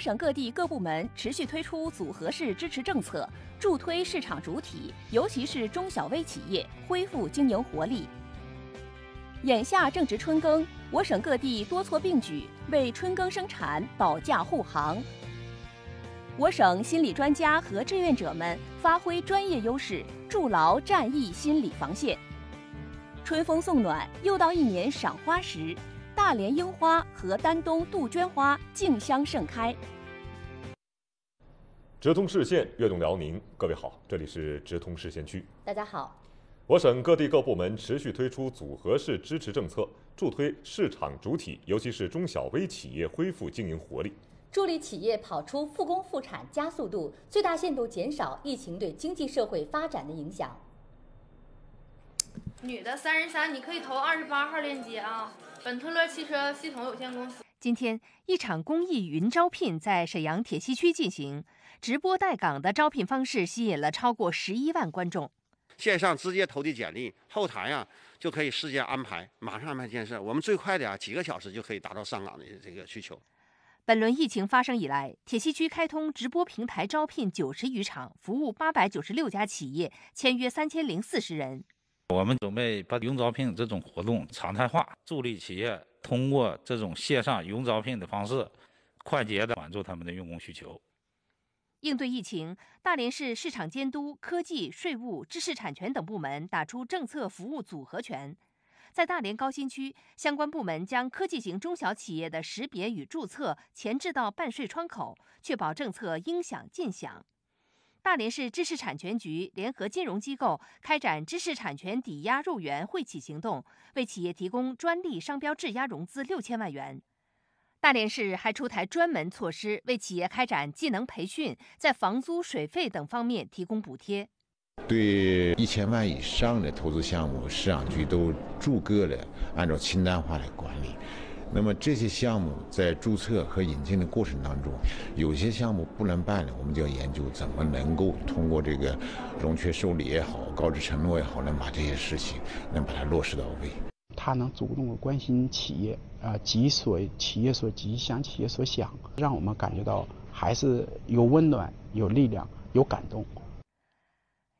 省各地各部门持续推出组合式支持政策，助推市场主体，尤其是中小微企业恢复经营活力。眼下正值春耕，我省各地多措并举，为春耕生产保驾护航。我省心理专家和志愿者们发挥专业优势，筑牢战役心理防线。春风送暖，又到一年赏花时。大连樱花和丹东杜鹃花竞相盛开。直通市县，悦动辽宁。各位好，这里是直通市县区。大家好。我省各地各部门持续推出组合式支持政策，助推市场主体，尤其是中小微企业恢复经营活力，助力企业跑出复工复产加速度，最大限度减少疫情对经济社会发展的影响。女的三十三，你可以投二十八号链接啊。本特勒汽车系统有限公司。今天，一场公益云招聘在沈阳铁西区进行，直播带岗的招聘方式吸引了超过十一万观众。线上直接投递简历，后台呀就可以事先安排，马上安排建设。我们最快的啊，几个小时就可以达到上岗的这个需求。本轮疫情发生以来，铁西区开通直播平台招聘九十余场，服务八百九十六家企业，签约三千零四十人。我们准备把云招聘这种活动常态化，助力企业通过这种线上云招聘的方式，快捷地满足他们的用工需求。应对疫情，大连市市场监督、科技、税务、知识产权等部门打出政策服务组合拳。在大连高新区，相关部门将科技型中小企业的识别与注册前置到办税窗口，确保政策应享尽享。大连市知识产权局联合金融机构开展知识产权抵押入园惠企行动，为企业提供专利、商标质押融资六千万元。大连市还出台专门措施，为企业开展技能培训，在房租、水费等方面提供补贴。对一千万以上的投资项目，市场局都逐个的按照清单化来管理。那么这些项目在注册和引进的过程当中，有些项目不能办的，我们就要研究怎么能够通过这个融缺受理也好、告知承诺也好，能把这些事情能把它落实到位。他能主动关心企业啊，急所企业所急、想企业所想，让我们感觉到还是有温暖、有力量、有感动。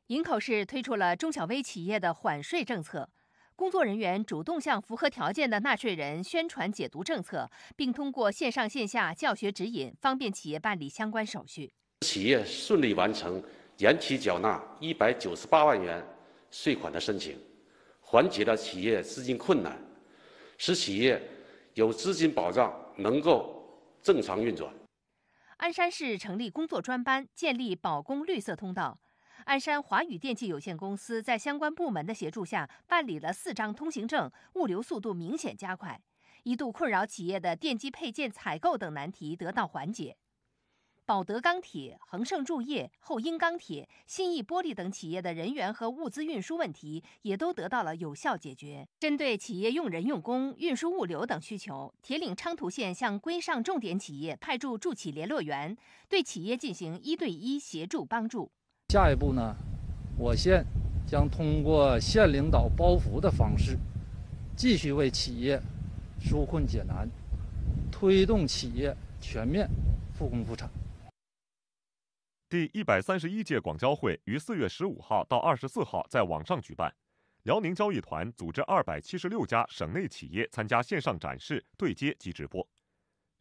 营口市推出了中小微企业的缓税政策。工作人员主动向符合条件的纳税人宣传解读政策，并通过线上线下教学指引，方便企业办理相关手续。企业顺利完成延期缴纳一百九十八万元税款的申请，缓解了企业资金困难，使企业有资金保障，能够正常运转。鞍山市成立工作专班，建立保供绿色通道。鞍山华宇电器有限公司在相关部门的协助下，办理了四张通行证，物流速度明显加快。一度困扰企业的电机配件采购等难题得到缓解。宝德钢铁、恒盛铸业、后英钢铁、新益玻璃等企业的人员和物资运输问题也都得到了有效解决。针对企业用人用工、运输物流等需求，铁岭昌图县向规上重点企业派驻驻企联络员，对企业进行一对一协助帮助。下一步呢，我县将通过县领导包扶的方式，继续为企业纾困解难，推动企业全面复工复产。第一百三十一届广交会于四月十五号到二十四号在网上举办，辽宁交易团组织二百七十六家省内企业参加线上展示、对接及直播，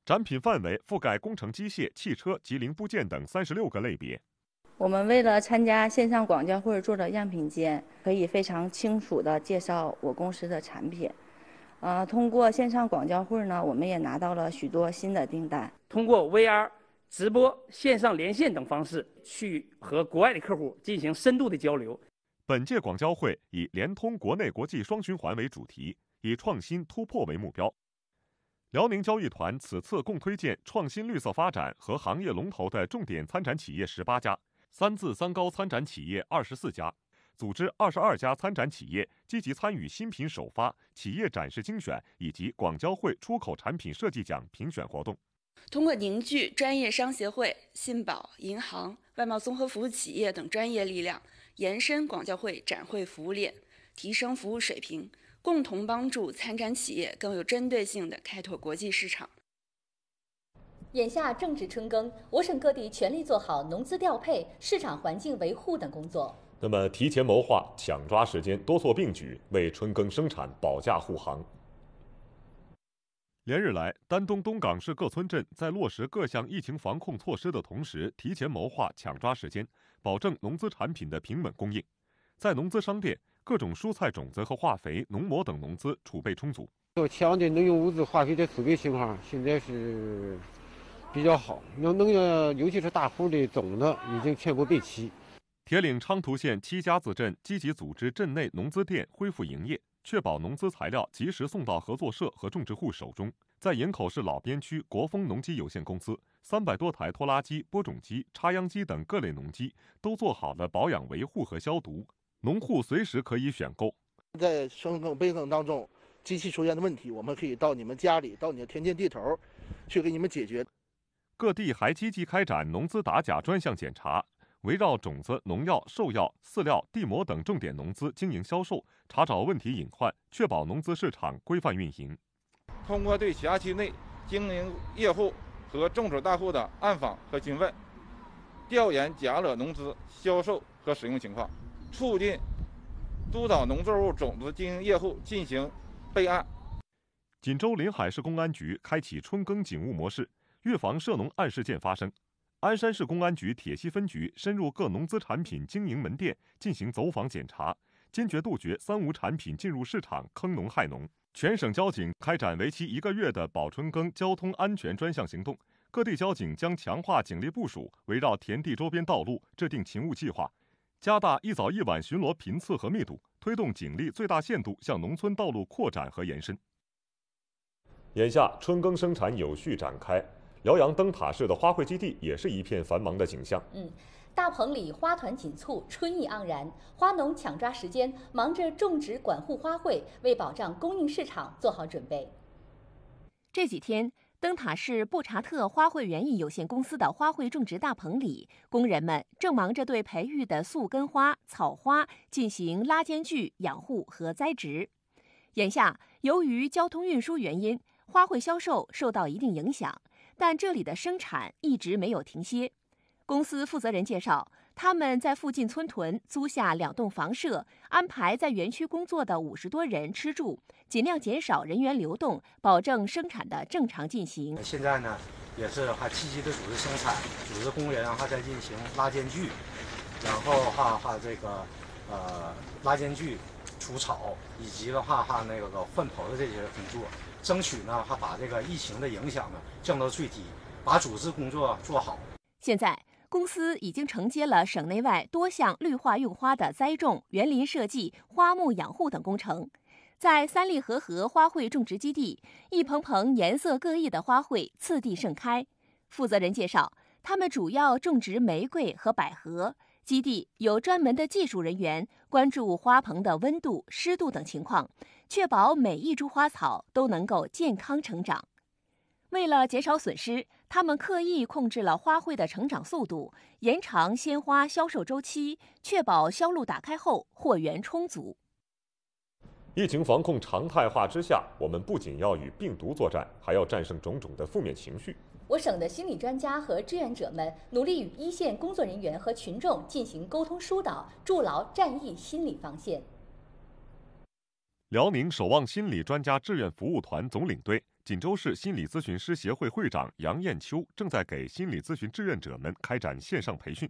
展品范围覆盖工程机械、汽车及零部件等三十六个类别。我们为了参加线上广交会做的样品间，可以非常清楚地介绍我公司的产品。呃，通过线上广交会呢，我们也拿到了许多新的订单。通过 VR 直播、线上连线等方式，去和国外的客户进行深度的交流。本届广交会以“联通国内国际双循环”为主题，以创新突破为目标。辽宁交易团此次共推荐创新、绿色发展和行业龙头的重点参展企业十八家。三自三高参展企业二十四家，组织二十二家参展企业积极参与新品首发、企业展示精选以及广交会出口产品设计奖评选活动。通过凝聚专业商协会、信保、银行、外贸综合服务企业等专业力量，延伸广交会展会服务链，提升服务水平，共同帮助参展企业更有针对性地开拓国际市场。眼下正值春耕，我省各地全力做好农资调配、市场环境维护等工作。那么，提前谋划、抢抓时间、多措并举，为春耕生产保驾护航。连日来，丹东东港市各村镇在落实各项疫情防控措施的同时，提前谋划、抢抓时间，保证农资产品的平稳供应。在农资商店，各种蔬菜种子和化肥、农膜等农资储备充足。我前的农用物资、化肥的储备情况，现在是。比较好，要那个，尤其是大户的种的已经全部备齐。铁岭昌图县七家子镇积极组织镇内农资店恢复营业，确保农资材料及时送到合作社和种植户手中。在营口市老边区国丰农机有限公司，三百多台拖拉机、播种机、插秧机等各类农机都做好了保养、维护和消毒，农户随时可以选购。在深耕、备耕当中，机器出现的问题，我们可以到你们家里，到你的田间地头，去给你们解决。各地还积极开展农资打假专项检查，围绕种子、农药、兽药、饲料、地膜等重点农资经营销售，查找问题隐患，确保农资市场规范运行。通过对辖区内经营业户和种植大户的暗访和询问，调研假劣农资销售和使用情况，促进督导农作物种子经营业户进行备案。锦州临海市公安局开启春耕警务模式。预防涉农案事件发生，鞍山市公安局铁西分局深入各农资产品经营门店进行走访检查，坚决杜绝三无产品进入市场坑农害农。全省交警开展为期一个月的保春耕交通安全专项行动，各地交警将强化警力部署，围绕田地周边道路制定勤务计划，加大一早一晚巡逻频次和密度，推动警力最大限度向农村道路扩展和延伸。眼下春耕生产有序展开。辽阳灯塔市的花卉基地也是一片繁忙的景象。嗯，大棚里花团锦簇，春意盎然，花农抢抓时间，忙着种植、管护花卉，为保障供应市场做好准备。这几天，灯塔市布查特花卉园艺有限公司的花卉种植大棚里，工人们正忙着对培育的宿根花草花进行拉间距、养护和栽植。眼下，由于交通运输原因，花卉销售受到一定影响。但这里的生产一直没有停歇。公司负责人介绍，他们在附近村屯租下两栋房舍，安排在园区工作的五十多人吃住，尽量减少人员流动，保证生产的正常进行。现在呢，也是还积极的组织生产，组织工人的话在进行拉间距，然后哈哈这个呃拉间距、除草以及的话哈那个换头的这些工作。争取呢，还把这个疫情的影响呢降到最低，把组织工作做好。现在公司已经承接了省内外多项绿化用花的栽种、园林设计、花木养护等工程。在三利河河花卉种植基地，一棚棚颜色各异的花卉次第盛开。负责人介绍，他们主要种植玫瑰和百合。基地有专门的技术人员关注花棚的温度、湿度等情况。确保每一株花草都能够健康成长。为了减少损失，他们刻意控制了花卉的成长速度，延长鲜花销售周期，确保销路打开后货源充足。疫情防控常态化之下，我们不仅要与病毒作战，还要战胜种种的负面情绪。我省的心理专家和志愿者们努力与一线工作人员和群众进行沟通疏导，筑牢战役心理防线。辽宁守望心理专家志愿服务团总领队、锦州市心理咨询师协会会长杨艳秋正在给心理咨询志愿者们开展线上培训。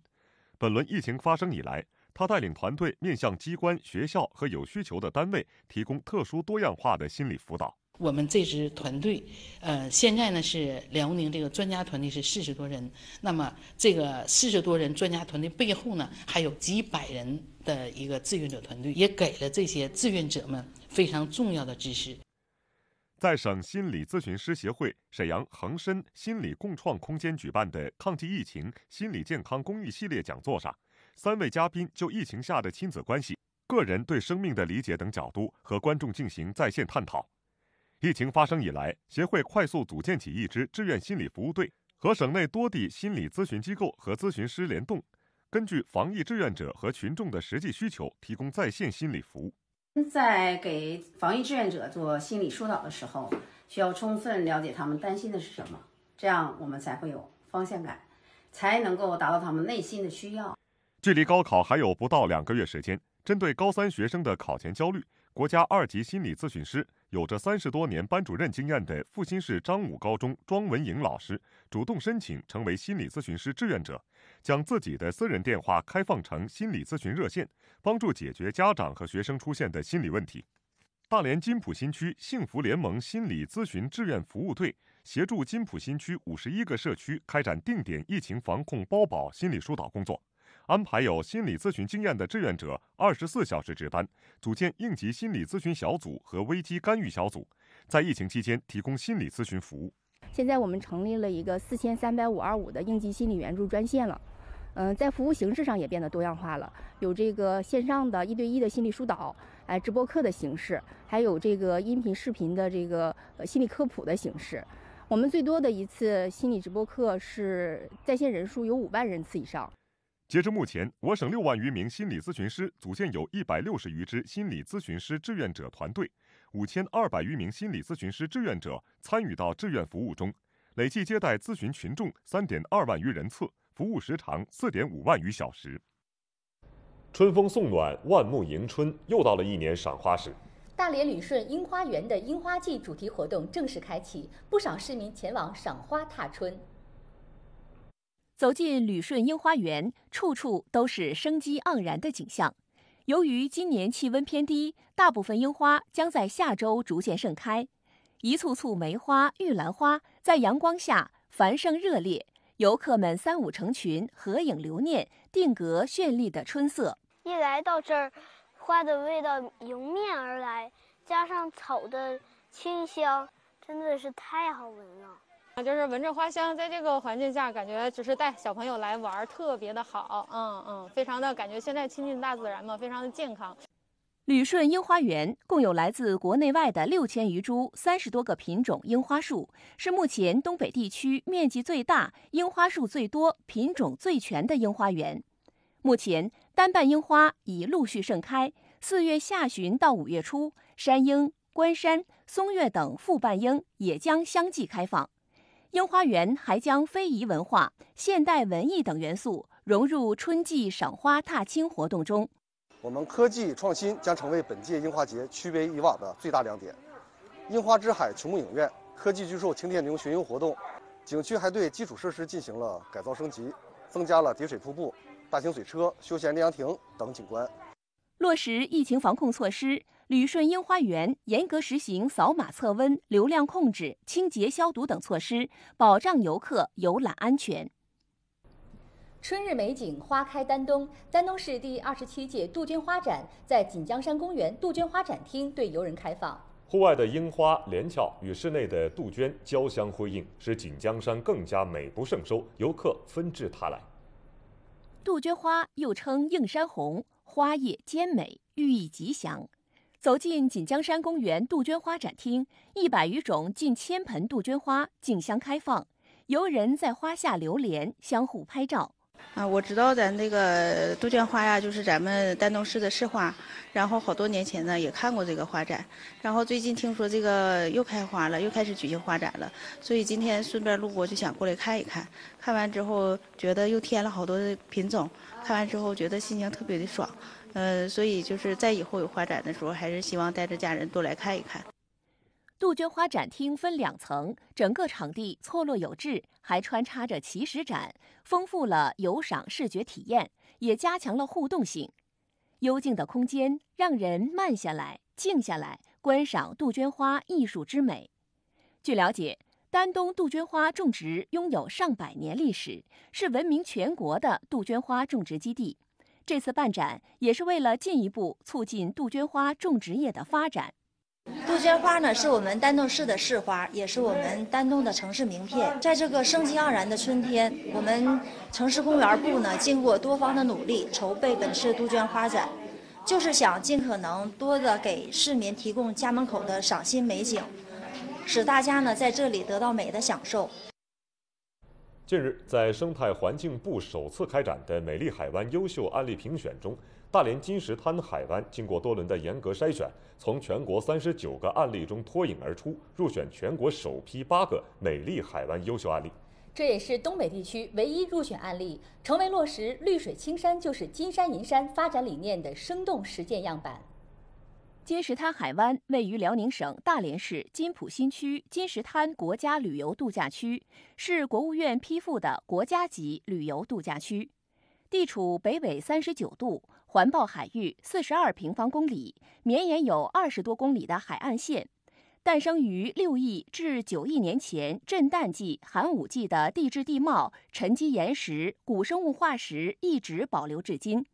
本轮疫情发生以来，他带领团队面向机关、学校和有需求的单位，提供特殊多样化的心理辅导。我们这支团队，呃，现在呢是辽宁这个专家团队是四十多人，那么这个四十多人专家团队背后呢，还有几百人的一个志愿者团队，也给了这些志愿者们。非常重要的知识，在省心理咨询师协会沈阳恒申心理共创空间举办的抗击疫情心理健康公益系列讲座上，三位嘉宾就疫情下的亲子关系、个人对生命的理解等角度和观众进行在线探讨。疫情发生以来，协会快速组建起一支志愿心理服务队，和省内多地心理咨询机构和咨询师联动，根据防疫志愿者和群众的实际需求，提供在线心理服务。在给防疫志愿者做心理疏导的时候，需要充分了解他们担心的是什么，这样我们才会有方向感，才能够达到他们内心的需要。距离高考还有不到两个月时间，针对高三学生的考前焦虑，国家二级心理咨询师。有着三十多年班主任经验的阜新市张武高中庄文颖老师主动申请成为心理咨询师志愿者，将自己的私人电话开放成心理咨询热线，帮助解决家长和学生出现的心理问题。大连金普新区幸福联盟心理咨询志愿服务队协助金普新区五十一个社区开展定点疫情防控包保心理疏导工作。安排有心理咨询经验的志愿者二十四小时值班，组建应急心理咨询小组和危机干预小组，在疫情期间提供心理咨询服务。现在我们成立了一个四千三百五二五的应急心理援助专线了。嗯，在服务形式上也变得多样化了，有这个线上的一对一的心理疏导，哎，直播课的形式，还有这个音频、视频的这个呃心理科普的形式。我们最多的一次心理直播课是在线人数有五万人次以上。截至目前，我省六万余名心理咨询师组建有一百六十余支心理咨询师志愿者团队，五千二百余名心理咨询师志愿者参与到志愿服务中，累计接待咨询群众三点二万余人次，服务时长四点五万余小时。春风送暖，万木迎春，又到了一年赏花时。大连旅顺樱花园的樱花季主题活动正式开启，不少市民前往赏花踏春。走进旅顺樱花园，处处都是生机盎然的景象。由于今年气温偏低，大部分樱花将在下周逐渐盛开。一簇簇梅花、玉兰花在阳光下繁盛热烈，游客们三五成群合影留念，定格绚丽的春色。一来到这儿，花的味道迎面而来，加上草的清香，真的是太好闻了。就是闻着花香，在这个环境下，感觉就是带小朋友来玩特别的好，嗯嗯，非常的感觉现在亲近大自然嘛，非常的健康。旅顺樱花园共有来自国内外的六千余株、三十多个品种樱花树，是目前东北地区面积最大、樱花树最多、品种最全的樱花园。目前单瓣樱花已陆续盛开，四月下旬到五月初，山樱、关山、松月等复瓣樱也将相继开放。樱花园还将非遗文化、现代文艺等元素融入春季赏花踏青活动中。我们科技创新将成为本届樱花节区别以往的最大亮点。樱花之海、琼幕影院、科技巨兽擎天牛巡游活动，景区还对基础设施进行了改造升级，增加了叠水瀑布、大型水车、休闲凉亭等景观。落实疫情防控措施。旅顺樱花园严格实行扫码测温、流量控制、清洁消毒等措施，保障游客游览安全。春日美景花开丹东，丹东市第二十七届杜鹃花展在锦江山公园杜鹃花展厅对游人开放。户外的樱花、连翘与室内的杜鹃交相辉映，使锦江山更加美不胜收，游客纷至沓来。杜鹃花又称映山红，花叶兼美，寓意吉祥。走进锦江山公园杜鹃花展厅，一百余种、近千盆杜鹃花竞相开放，游人在花下流连，相互拍照。啊，我知道咱这个杜鹃花呀，就是咱们丹东市的市花。然后好多年前呢，也看过这个花展。然后最近听说这个又开花了，又开始举行花展了，所以今天顺便路过，就想过来看一看。看完之后，觉得又添了好多的品种。看完之后，觉得心情特别的爽。呃，所以就是在以后有花展的时候，还是希望带着家人多来看一看。杜鹃花展厅分两层，整个场地错落有致，还穿插着奇石展，丰富了游赏视觉体验，也加强了互动性。幽静的空间让人慢下来、静下来，观赏杜鹃花艺术之美。据了解，丹东杜鹃花种植拥有上百年历史，是闻名全国的杜鹃花种植基地。这次办展也是为了进一步促进杜鹃花种植业的发展。杜鹃花呢是我们丹东市的市花，也是我们丹东的城市名片。在这个生机盎然的春天，我们城市公园部呢经过多方的努力，筹备本次杜鹃花展，就是想尽可能多的给市民提供家门口的赏心美景，使大家呢在这里得到美的享受。近日，在生态环境部首次开展的美丽海湾优秀案例评选中，大连金石滩海湾经过多轮的严格筛选，从全国三十九个案例中脱颖而出，入选全国首批八个美丽海湾优秀案例。这也是东北地区唯一入选案例，成为落实“绿水青山就是金山银山”发展理念的生动实践样板。金石滩海湾位于辽宁省大连市金浦新区金石滩国家旅游度假区，是国务院批复的国家级旅游度假区，地处北纬三十九度，环抱海域四十二平方公里，绵延有二十多公里的海岸线。诞生于六亿至九亿年前震旦纪、寒武纪的地质地貌、沉积岩石、古生物化石一直保留至今。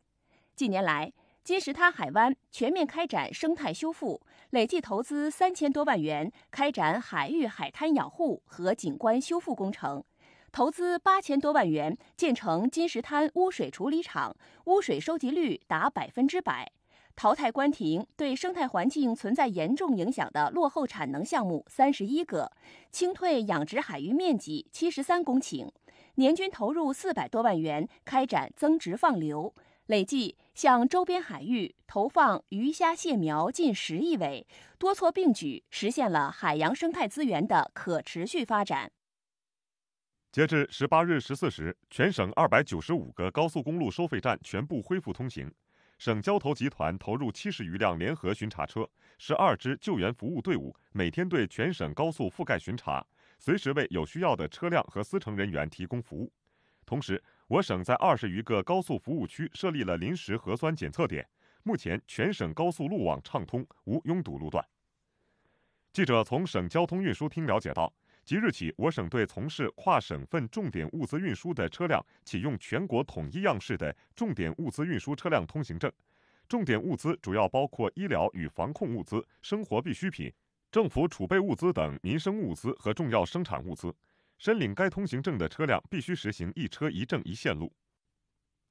近年来，金石滩海湾全面开展生态修复，累计投资三千多万元开展海域海滩养护和景观修复工程，投资八千多万元建成金石滩污水处理厂，污水收集率达百分之百，淘汰关停对生态环境存在严重影响的落后产能项目三十一个，清退养殖海域面积七十三公顷，年均投入四百多万元开展增殖放流，累计。向周边海域投放鱼虾蟹苗近十亿尾，多措并举，实现了海洋生态资源的可持续发展。截至十八日十四时，全省二百九十五个高速公路收费站全部恢复通行。省交投集团投入七十余辆联合巡查车、十二支救援服务队伍，每天对全省高速覆盖巡查，随时为有需要的车辆和司乘人员提供服务。同时，我省在二十余个高速服务区设立了临时核酸检测点，目前全省高速路网畅通，无拥堵路段。记者从省交通运输厅了解到，即日起，我省对从事跨省份重点物资运输的车辆启用全国统一样式的重点物资运输车辆通行证。重点物资主要包括医疗与防控物资、生活必需品、政府储备物资等民生物资和重要生产物资。申领该通行证的车辆必须实行一车一证一线路。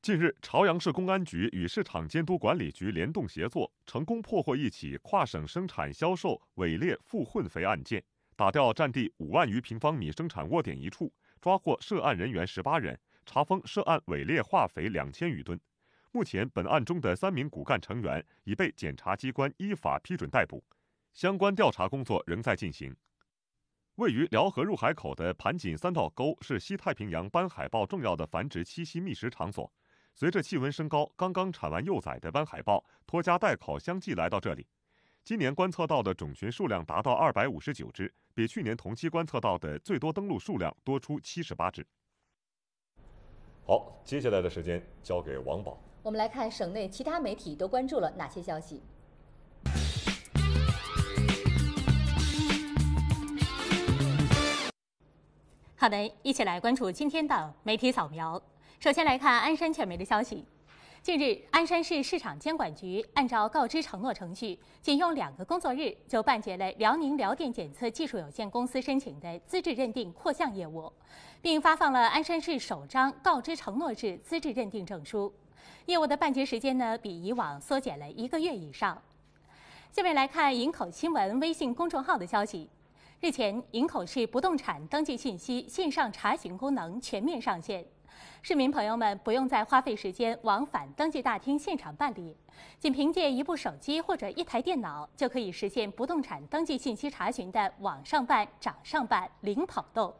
近日，朝阳市公安局与市场监督管理局联动协作，成功破获一起跨省生产销售伪劣复混肥案件，打掉占地五万余平方米生产窝点一处，抓获涉案人员十八人，查封涉案伪劣化肥两千余吨。目前，本案中的三名骨干成员已被检察机关依法批准逮捕，相关调查工作仍在进行。位于辽河入海口的盘锦三道沟是西太平洋斑海豹重要的繁殖、栖息、觅食场所。随着气温升高，刚刚产完幼崽的斑海豹拖家带口相继来到这里。今年观测到的种群数量达到二百五十九只，比去年同期观测到的最多登陆数量多出七十八只。好，接下来的时间交给王宝。我们来看省内其他媒体都关注了哪些消息。好的，一起来关注今天的媒体扫描。首先来看鞍山全媒的消息。近日，鞍山市市场监管局按照告知承诺程序，仅用两个工作日就办结了辽宁辽电检测技术有限公司申请的资质认定扩项业务，并发放了鞍山市首张告知承诺制资质认定证书。业务的办结时间呢，比以往缩减了一个月以上。下面来看营口新闻微信公众号的消息。日前，营口市不动产登记信息线上查询功能全面上线，市民朋友们不用再花费时间往返登记大厅现场办理，仅凭借一部手机或者一台电脑，就可以实现不动产登记信息查询的网上办、掌上办、零跑动。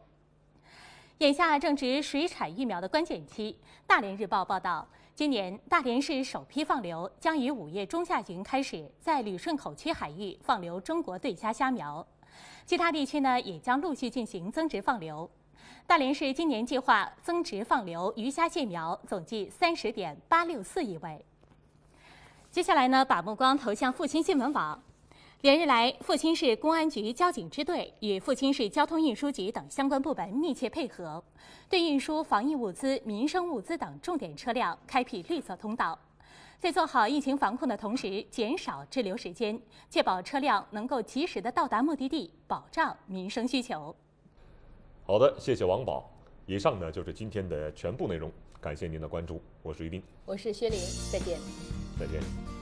眼下正值水产疫苗的关键期，大连日报报道，今年大连市首批放流将于五月中下旬开始，在旅顺口区海域放流中国对虾虾苗。其他地区呢也将陆续进行增殖放流。大连市今年计划增殖放流鱼虾蟹苗总计三十点八六四亿位。接下来呢，把目光投向阜新新闻网。连日来，阜新市公安局交警支队与阜新市交通运输局等相关部门密切配合，对运输防疫物资、民生物资等重点车辆开辟绿色通道。在做好疫情防控的同时，减少滞留时间，确保车辆能够及时的到达目的地，保障民生需求。好的，谢谢王宝。以上呢就是今天的全部内容，感谢您的关注。我是于斌，我是薛林，再见。再见。